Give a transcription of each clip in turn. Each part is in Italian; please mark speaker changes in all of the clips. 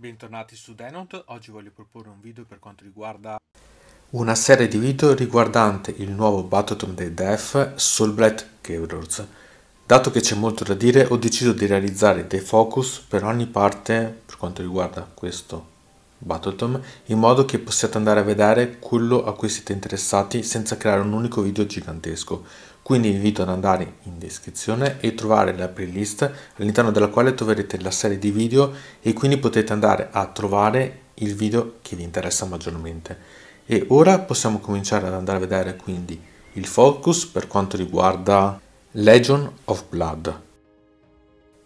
Speaker 1: Bentornati su Denot, oggi voglio proporre un video per quanto riguarda una serie di video riguardante il nuovo Battletom dei Def Soulblight Heroes. Dato che c'è molto da dire ho deciso di realizzare dei focus per ogni parte per quanto riguarda questo Battletom in modo che possiate andare a vedere quello a cui siete interessati senza creare un unico video gigantesco quindi vi invito ad andare in descrizione e trovare la playlist all'interno della quale troverete la serie di video e quindi potete andare a trovare il video che vi interessa maggiormente. E ora possiamo cominciare ad andare a vedere quindi il focus per quanto riguarda Legion of Blood.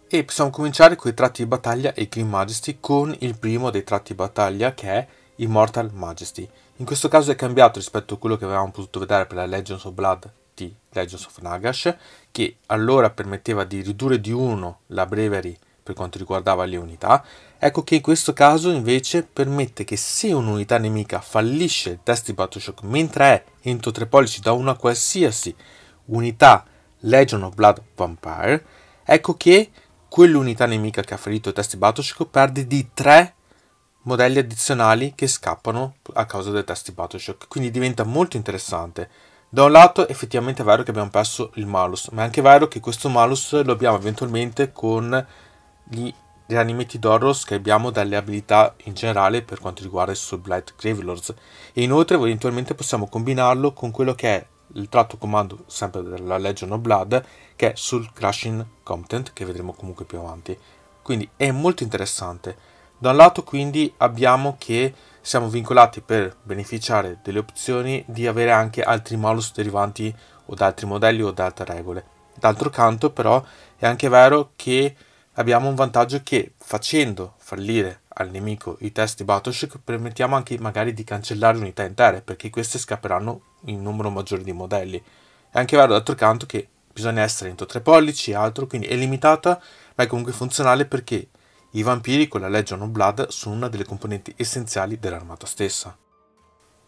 Speaker 1: E possiamo cominciare con i tratti di battaglia e Green Majesty con il primo dei tratti di battaglia che è Immortal Majesty. In questo caso è cambiato rispetto a quello che avevamo potuto vedere per la Legions of Blood T, Legends of Nagash, che allora permetteva di ridurre di uno la brevery per quanto riguardava le unità, ecco che in questo caso invece permette che se un'unità nemica fallisce il test di Battleshock mentre è entro 3 pollici da una qualsiasi unità Legion of Blood Vampire, ecco che quell'unità nemica che ha fallito il test di Battleshock perde di 3 modelli addizionali che scappano a causa del test di Battleshock, quindi diventa molto interessante da un lato effettivamente è vero che abbiamo perso il malus, ma è anche vero che questo malus lo abbiamo eventualmente con gli reanimetti Doros che abbiamo dalle abilità in generale per quanto riguarda i Soul Gravelords e inoltre eventualmente possiamo combinarlo con quello che è il tratto comando sempre della Legion of Blood che è sul Crushing Content che vedremo comunque più avanti quindi è molto interessante da un lato quindi abbiamo che siamo vincolati per beneficiare delle opzioni di avere anche altri malus derivanti o da altri modelli o da altre regole. D'altro canto però è anche vero che abbiamo un vantaggio che facendo fallire al nemico i test di Battleship permettiamo anche magari di cancellare unità intere perché queste scapperanno in numero maggiore di modelli. È anche vero d'altro canto che bisogna essere entro 3 pollici e altro, quindi è limitata ma è comunque funzionale perché i vampiri con la Legion of Blood sono una delle componenti essenziali dell'armata stessa.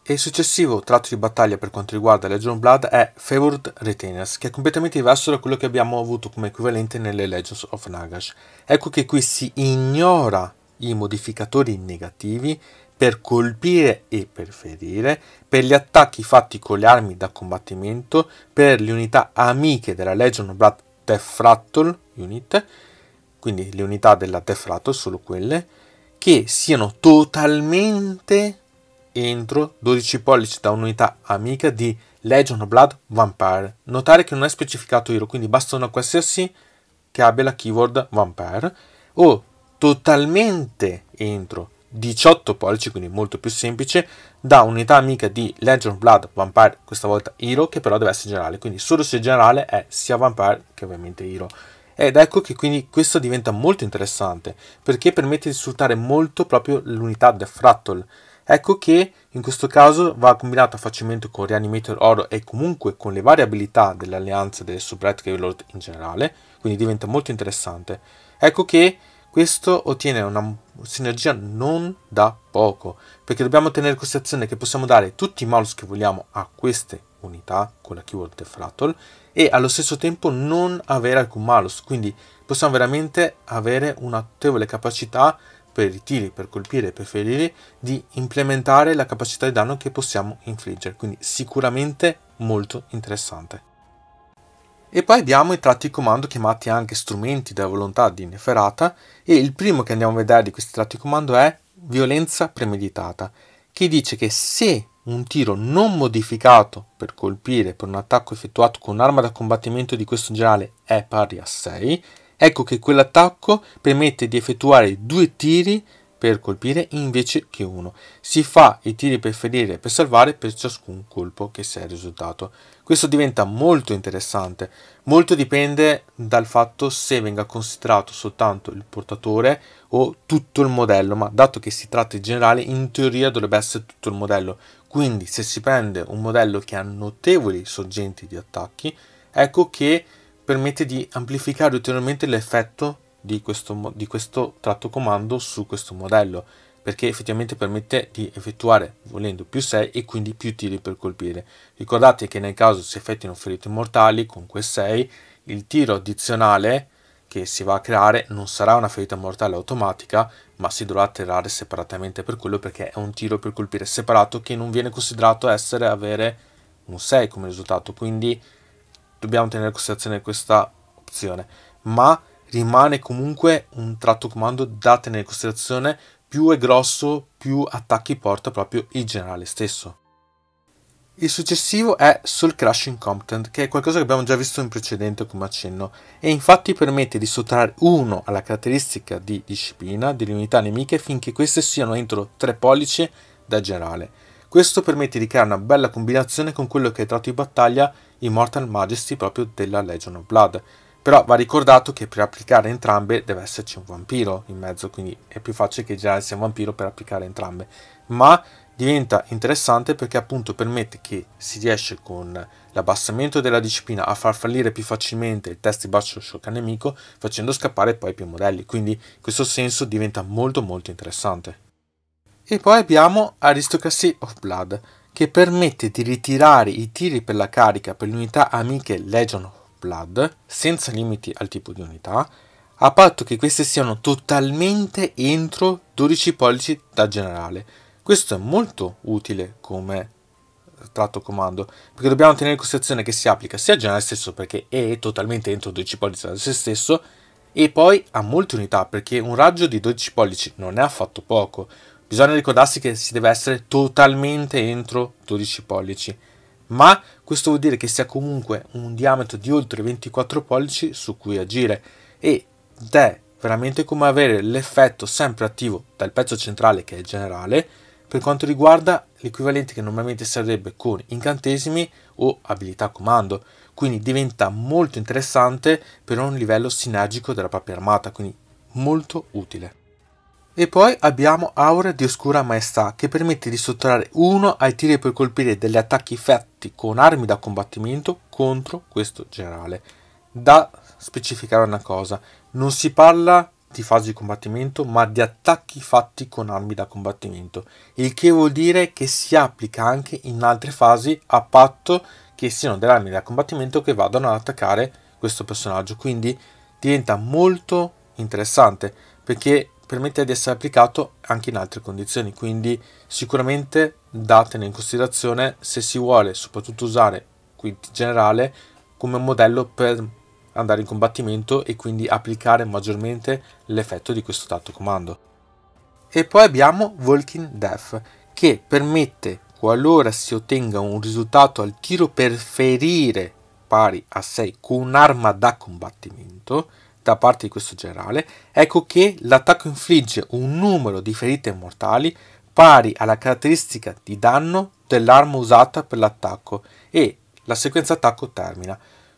Speaker 1: E il successivo tratto di battaglia per quanto riguarda Legion of Blood è Favored Retainers, che è completamente diverso da quello che abbiamo avuto come equivalente nelle Legends of Nagash. Ecco che qui si ignora i modificatori negativi per colpire e per ferire, per gli attacchi fatti con le armi da combattimento, per le unità amiche della Legion of Blood Death Rattle Unit, quindi le unità della tefrato, solo quelle, che siano totalmente entro 12 pollici da un'unità amica di Legion Blood Vampire. Notare che non è specificato Hero, quindi basta una qualsiasi che abbia la keyword Vampire o totalmente entro 18 pollici, quindi molto più semplice, da unità amica di Legion Blood Vampire, questa volta Hero, che però deve essere generale, quindi solo se generale è sia Vampire che ovviamente Hero. Ed ecco che quindi questo diventa molto interessante, perché permette di sfruttare molto proprio l'unità del fractal. Ecco che in questo caso va combinata facilmente con Reanimator Oro e comunque con le variabilità dell'alleanza delle Subrette Gaylord in generale, quindi diventa molto interessante. Ecco che questo ottiene una sinergia non da poco, perché dobbiamo tenere in considerazione che possiamo dare tutti i mouse che vogliamo a queste unità con la keyword defractal e allo stesso tempo non avere alcun malus, quindi possiamo veramente avere una notevole capacità per i tiri, per colpire, per ferire, di implementare la capacità di danno che possiamo infliggere, quindi sicuramente molto interessante. E poi abbiamo i tratti di comando chiamati anche strumenti della volontà di Neferata e il primo che andiamo a vedere di questi tratti di comando è violenza premeditata, che dice che se un tiro non modificato per colpire per un attacco effettuato con un'arma da combattimento di questo generale è pari a 6, ecco che quell'attacco permette di effettuare due tiri per colpire invece che uno. Si fa i tiri per ferire e per salvare per ciascun colpo che sia il risultato. Questo diventa molto interessante, molto dipende dal fatto se venga considerato soltanto il portatore o tutto il modello, ma dato che si tratta di generale, in teoria dovrebbe essere tutto il modello, quindi se si prende un modello che ha notevoli sorgenti di attacchi, ecco che permette di amplificare ulteriormente l'effetto di questo, di questo tratto comando su questo modello, perché effettivamente permette di effettuare volendo più 6 e quindi più tiri per colpire. Ricordate che nel caso si effettuino ferite mortali con quel 6, il tiro addizionale che si va a creare non sarà una ferita mortale automatica, ma si dovrà atterrare separatamente per quello perché è un tiro per colpire separato che non viene considerato essere avere un 6 come risultato, quindi dobbiamo tenere in considerazione questa opzione, ma rimane comunque un tratto comando da tenere in considerazione, più è grosso più attacchi porta proprio il generale stesso. Il successivo è Soul Crushing Competent, che è qualcosa che abbiamo già visto in precedente come accenno, e infatti permette di sottrarre uno alla caratteristica di disciplina delle unità nemiche finché queste siano entro 3 pollici da generale. Questo permette di creare una bella combinazione con quello che è tratto in battaglia Immortal Majesty proprio della Legion of Blood. Però va ricordato che per applicare entrambe deve esserci un vampiro in mezzo, quindi è più facile che in generale sia un vampiro per applicare entrambe. Ma diventa interessante perché appunto permette che si riesce con l'abbassamento della disciplina a far fallire più facilmente il test di bacio shock nemico facendo scappare poi più modelli, quindi in questo senso diventa molto molto interessante. E poi abbiamo Aristocracy of Blood che permette di ritirare i tiri per la carica per le unità amiche Legion of Blood senza limiti al tipo di unità a patto che queste siano totalmente entro 12 pollici da generale questo è molto utile come tratto comando, perché dobbiamo tenere in considerazione che si applica sia a generale stesso, perché è totalmente entro 12 pollici da se stesso, e poi a molte unità, perché un raggio di 12 pollici non è affatto poco. Bisogna ricordarsi che si deve essere totalmente entro 12 pollici, ma questo vuol dire che sia comunque un diametro di oltre 24 pollici su cui agire ed è veramente come avere l'effetto sempre attivo dal pezzo centrale che è generale per quanto riguarda l'equivalente che normalmente sarebbe con incantesimi o abilità comando, quindi diventa molto interessante per un livello sinergico della propria armata, quindi molto utile. E poi abbiamo Aura di Oscura Maestà, che permette di sottrarre uno ai tiri per colpire degli attacchi fatti con armi da combattimento contro questo generale. Da specificare una cosa, non si parla fatti fasi di combattimento, ma di attacchi fatti con armi da combattimento, il che vuol dire che si applica anche in altre fasi a patto che siano delle armi da combattimento che vadano ad attaccare questo personaggio. Quindi diventa molto interessante perché permette di essere applicato anche in altre condizioni, quindi sicuramente datene in considerazione se si vuole soprattutto usare qui in generale come modello per andare in combattimento e quindi applicare maggiormente l'effetto di questo tatto comando. E poi abbiamo Walking Death che permette qualora si ottenga un risultato al tiro per ferire pari a 6 con un'arma da combattimento da parte di questo generale, ecco che l'attacco infligge un numero di ferite mortali pari alla caratteristica di danno dell'arma usata per l'attacco e la sequenza attacco termina.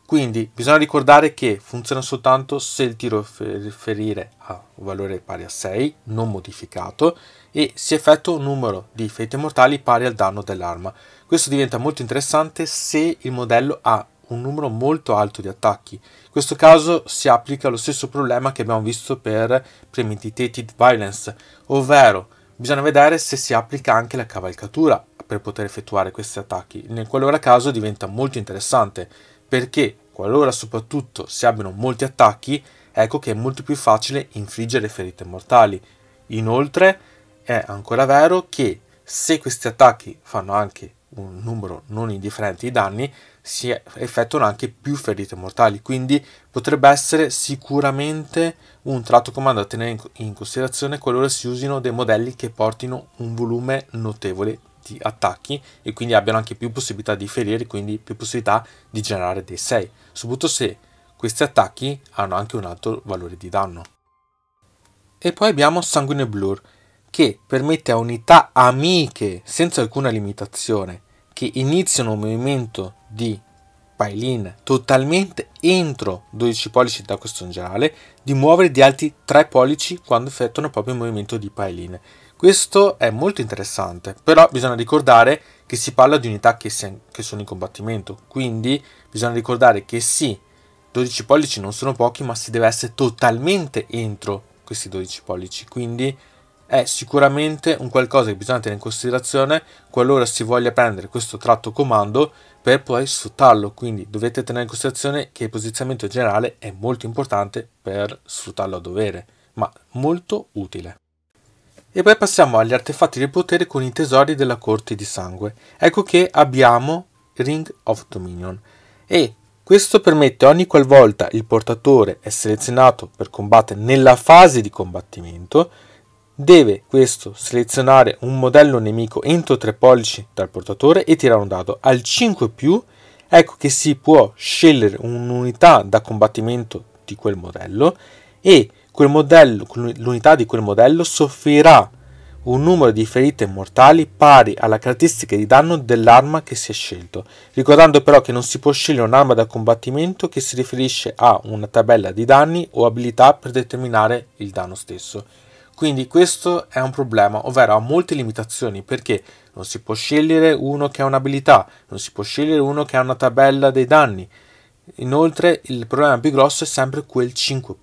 Speaker 1: Quindi bisogna ricordare che funziona soltanto se il tiro riferire ha un valore pari a 6, non modificato, e si effettua un numero di fette mortali pari al danno dell'arma. Questo diventa molto interessante se il modello ha un numero molto alto di attacchi. In questo caso si applica lo stesso problema che abbiamo visto per Premeditated Violence, ovvero bisogna vedere se si applica anche la cavalcatura per poter effettuare questi attacchi, nel qualora caso diventa molto interessante perché qualora soprattutto si abbiano molti attacchi, ecco che è molto più facile infliggere ferite mortali. Inoltre è ancora vero che se questi attacchi fanno anche un numero non indifferente di danni, si effettuano anche più ferite mortali, quindi potrebbe essere sicuramente un tratto comando da tenere in considerazione qualora si usino dei modelli che portino un volume notevole atti, attacchi e quindi abbiano anche più possibilità di ferire, quindi più possibilità di generare dei 6, soprattutto se questi attacchi hanno anche un alto valore di danno. E poi abbiamo Sanguine Blur, che permette a unità amiche senza alcuna limitazione che iniziano un movimento di Pailin totalmente entro 12 pollici da questo generale di muovere di altri 3 pollici quando effettuano proprio il movimento di Pailin questo è molto interessante, però bisogna ricordare che si parla di unità che, si, che sono in combattimento, quindi bisogna ricordare che sì, 12 pollici non sono pochi, ma si deve essere totalmente entro questi 12 pollici, quindi è sicuramente un qualcosa che bisogna tenere in considerazione qualora si voglia prendere questo tratto comando per poi sfruttarlo, quindi dovete tenere in considerazione che il posizionamento generale è molto importante per sfruttarlo a dovere, ma molto utile. E poi passiamo agli artefatti del potere con i tesori della corte di sangue. Ecco che abbiamo Ring of Dominion. E questo permette ogni qualvolta il portatore è selezionato per combattere nella fase di combattimento, deve questo selezionare un modello nemico entro 3 pollici dal portatore e tirare un dado. Al 5 più, ecco che si può scegliere un'unità da combattimento di quel modello e quel modello, l'unità di quel modello soffrirà un numero di ferite mortali pari alla caratteristica di danno dell'arma che si è scelto, ricordando però che non si può scegliere un'arma da combattimento che si riferisce a una tabella di danni o abilità per determinare il danno stesso. Quindi questo è un problema, ovvero ha molte limitazioni perché non si può scegliere uno che ha un'abilità, non si può scegliere uno che ha una tabella dei danni. Inoltre il problema più grosso è sempre quel 5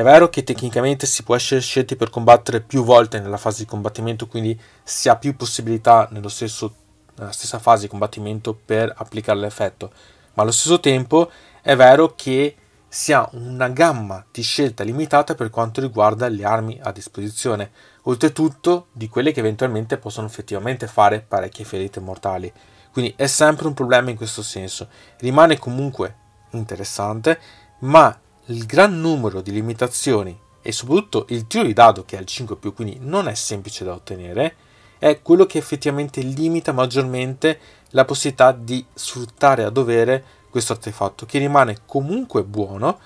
Speaker 1: è vero che tecnicamente si può essere scelti per combattere più volte nella fase di combattimento, quindi si ha più possibilità nello stesso, nella stessa fase di combattimento per applicare l'effetto, ma allo stesso tempo è vero che si ha una gamma di scelta limitata per quanto riguarda le armi a disposizione, oltretutto di quelle che eventualmente possono effettivamente fare parecchie ferite mortali. Quindi è sempre un problema in questo senso. Rimane comunque interessante, ma il gran numero di limitazioni e soprattutto il tiro di dado che è al 5 più, quindi non è semplice da ottenere, è quello che effettivamente limita maggiormente la possibilità di sfruttare a dovere questo artefatto, che rimane comunque buono,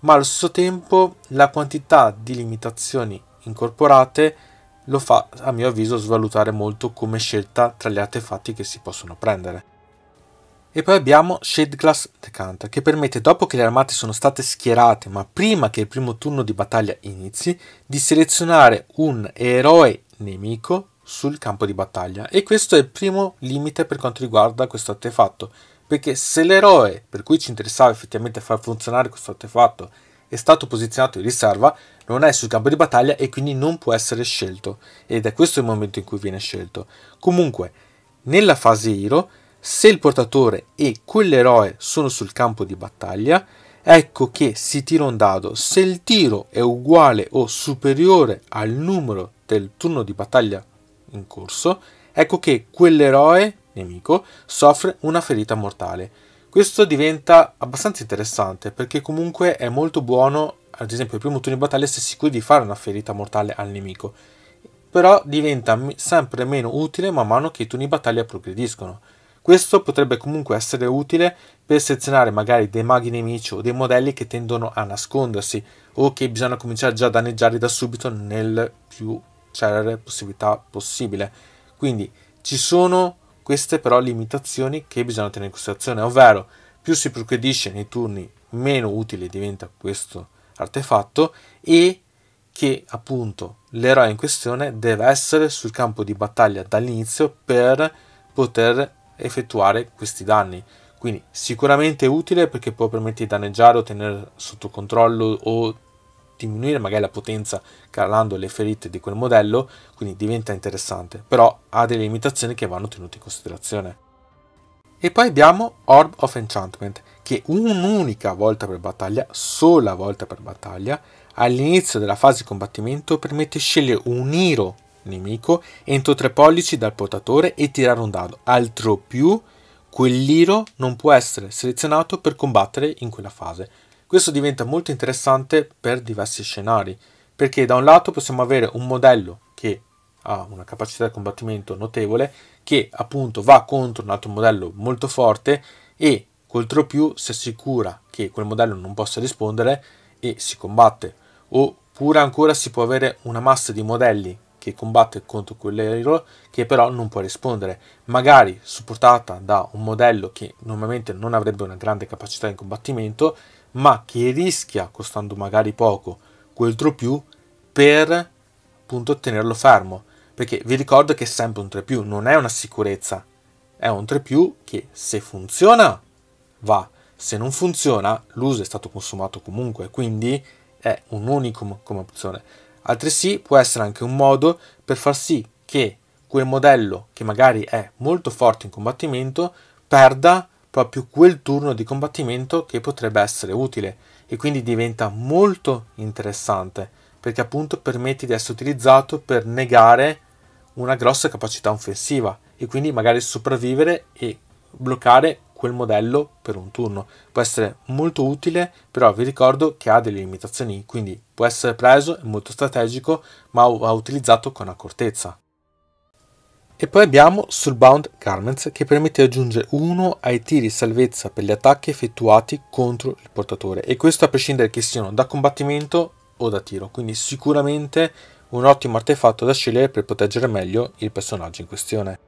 Speaker 1: ma allo stesso tempo la quantità di limitazioni incorporate lo fa, a mio avviso, svalutare molto come scelta tra gli artefatti che si possono prendere. E poi abbiamo Shade Glass Decanta, che permette dopo che le armate sono state schierate, ma prima che il primo turno di battaglia inizi, di selezionare un eroe nemico sul campo di battaglia. E questo è il primo limite per quanto riguarda questo artefatto, perché se l'eroe per cui ci interessava effettivamente far funzionare questo artefatto è stato posizionato in riserva, non è sul campo di battaglia e quindi non può essere scelto. Ed è questo il momento in cui viene scelto. Comunque, nella fase Hero se il portatore e quell'eroe sono sul campo di battaglia, ecco che si tira un dado. Se il tiro è uguale o superiore al numero del turno di battaglia in corso, ecco che quell'eroe nemico soffre una ferita mortale. Questo diventa abbastanza interessante perché comunque è molto buono, ad esempio il primo turno di battaglia, se sicuro di fare una ferita mortale al nemico. Però diventa sempre meno utile man mano che i turni di battaglia progrediscono. Questo potrebbe comunque essere utile per selezionare magari dei maghi nemici o dei modelli che tendono a nascondersi o che bisogna cominciare già a danneggiare da subito nel più celere possibilità possibile. Quindi ci sono queste però limitazioni che bisogna tenere in considerazione, ovvero più si progredisce nei turni meno utile diventa questo artefatto e che appunto l'eroe in questione deve essere sul campo di battaglia dall'inizio per poter effettuare questi danni. Quindi sicuramente utile perché può permettere di danneggiare o tenere sotto controllo o diminuire magari la potenza calando le ferite di quel modello, quindi diventa interessante, però ha delle limitazioni che vanno tenute in considerazione. E poi abbiamo Orb of Enchantment, che un'unica volta per battaglia, sola volta per battaglia, all'inizio della fase di combattimento permette di scegliere un Hero nemico entro tre pollici dal portatore e tirare un dado. Altro più, quell'iro non può essere selezionato per combattere in quella fase. Questo diventa molto interessante per diversi scenari, perché da un lato possiamo avere un modello che ha una capacità di combattimento notevole, che appunto va contro un altro modello molto forte e col tro più si assicura che quel modello non possa rispondere e si combatte. Oppure ancora si può avere una massa di modelli che combatte contro quell'aereo che però non può rispondere, magari supportata da un modello che normalmente non avrebbe una grande capacità in combattimento, ma che rischia, costando magari poco, quel più per appunto tenerlo fermo. Perché vi ricordo che è sempre un 3 più, non è una sicurezza, è un 3 più che se funziona va, se non funziona l'uso è stato consumato comunque, quindi è un unicum come opzione. Altresì può essere anche un modo per far sì che quel modello che magari è molto forte in combattimento perda proprio quel turno di combattimento che potrebbe essere utile e quindi diventa molto interessante perché appunto permette di essere utilizzato per negare una grossa capacità offensiva e quindi magari sopravvivere e bloccare quel modello per un turno. Può essere molto utile, però vi ricordo che ha delle limitazioni, quindi può essere preso, è molto strategico, ma va utilizzato con accortezza. E poi abbiamo Soulbound Garments che permette di aggiungere 1 ai tiri salvezza per gli attacchi effettuati contro il portatore e questo a prescindere che siano da combattimento o da tiro, quindi sicuramente un ottimo artefatto da scegliere per proteggere meglio il personaggio in questione.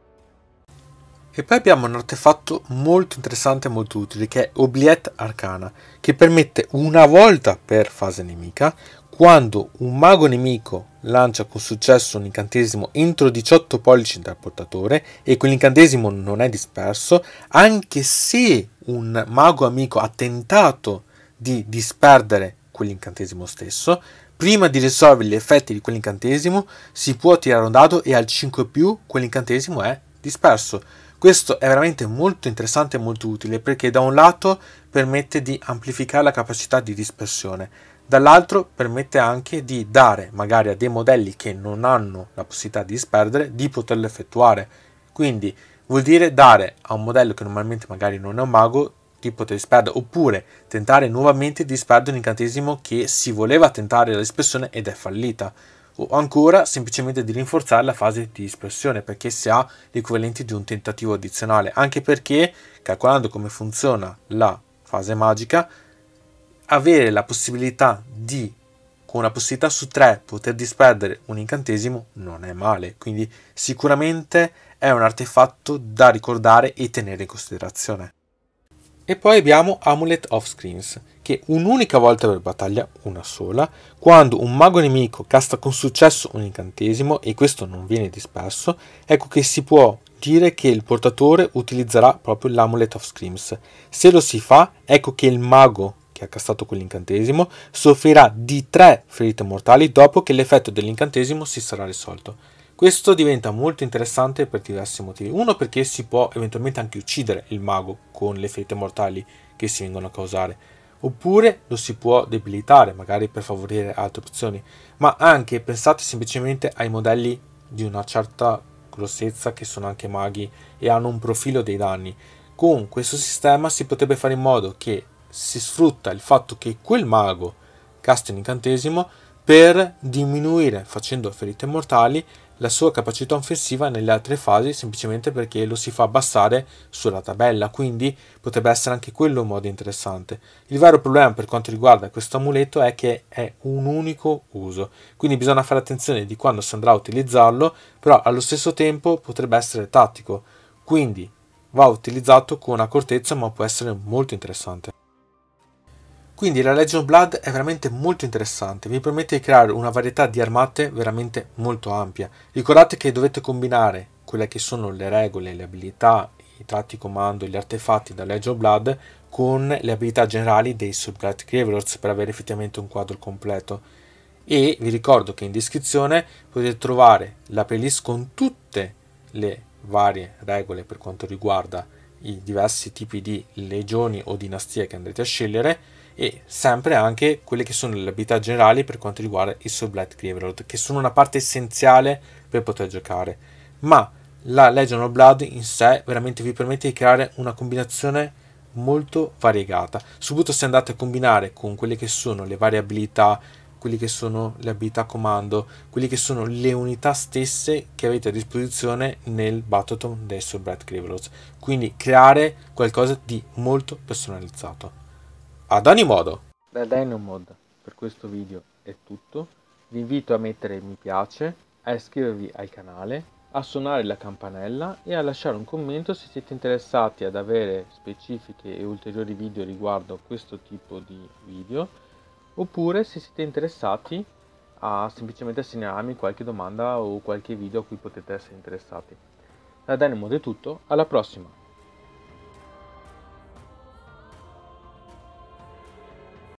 Speaker 1: E poi abbiamo un artefatto molto interessante e molto utile che è Obliette Arcana, che permette una volta per fase nemica, quando un mago nemico lancia con successo un incantesimo entro 18 pollici dal portatore e quell'incantesimo non è disperso, anche se un mago amico ha tentato di disperdere quell'incantesimo stesso, prima di risolvere gli effetti di quell'incantesimo si può tirare un dado e al 5 più quell'incantesimo è disperso. Questo è veramente molto interessante e molto utile perché da un lato permette di amplificare la capacità di dispersione, dall'altro permette anche di dare magari a dei modelli che non hanno la possibilità di disperdere di poterlo effettuare. Quindi vuol dire dare a un modello che normalmente magari non è un mago di poter disperdere oppure tentare nuovamente di disperdere un incantesimo che si voleva tentare la dispersione ed è fallita o ancora semplicemente di rinforzare la fase di dispersione perché si ha l'equivalente di un tentativo addizionale, anche perché calcolando come funziona la fase magica, avere la possibilità di, con una possibilità su tre, poter disperdere un incantesimo non è male, quindi sicuramente è un artefatto da ricordare e tenere in considerazione. E poi abbiamo Amulet of Screams, che un'unica volta per battaglia, una sola, quando un mago nemico casta con successo un incantesimo e questo non viene disperso, ecco che si può dire che il portatore utilizzerà proprio l'Amulet of Screams. Se lo si fa, ecco che il mago che ha castato quell'incantesimo soffrirà di tre ferite mortali dopo che l'effetto dell'incantesimo si sarà risolto. Questo diventa molto interessante per diversi motivi. Uno perché si può eventualmente anche uccidere il mago con le ferite mortali che si vengono a causare, oppure lo si può debilitare, magari per favorire altre opzioni, ma anche pensate semplicemente ai modelli di una certa grossezza che sono anche maghi e hanno un profilo dei danni. Con questo sistema si potrebbe fare in modo che si sfrutta il fatto che quel mago casta un incantesimo per diminuire facendo ferite mortali la sua capacità offensiva nelle altre fasi semplicemente perché lo si fa abbassare sulla tabella, quindi potrebbe essere anche quello un modo interessante. Il vero problema per quanto riguarda questo amuleto è che è un unico uso, quindi bisogna fare attenzione di quando si andrà a utilizzarlo, però allo stesso tempo potrebbe essere tattico, quindi va utilizzato con accortezza ma può essere molto interessante. Quindi la Legion Blood è veramente molto interessante, vi permette di creare una varietà di armate veramente molto ampia. Ricordate che dovete combinare quelle che sono le regole, le abilità, i tratti comando, gli artefatti da Legion Blood con le abilità generali dei Sublight Gravers per avere effettivamente un quadro completo. E vi ricordo che in descrizione potete trovare la playlist con tutte le varie regole per quanto riguarda i diversi tipi di legioni o dinastie che andrete a scegliere e sempre anche quelle che sono le abilità generali per quanto riguarda il Soulblight Grimroad, che sono una parte essenziale per poter giocare. Ma la Legend of Blood in sé veramente vi permette di creare una combinazione molto variegata, soprattutto se andate a combinare con quelle che sono le varie abilità, quelle che sono le abilità comando, quelle che sono le unità stesse che avete a disposizione nel Battleton del Soulblight Grimroad. Quindi creare qualcosa di molto personalizzato. Ad ogni modo. Da Dynomod per questo video è tutto. Vi invito a mettere mi piace, a iscrivervi al canale, a suonare la campanella e a lasciare un commento se siete interessati ad avere specifiche e ulteriori video riguardo questo tipo di video oppure se siete interessati a semplicemente segnalarmi qualche domanda o qualche video a cui potete essere interessati. Da Dynamo è tutto, alla prossima!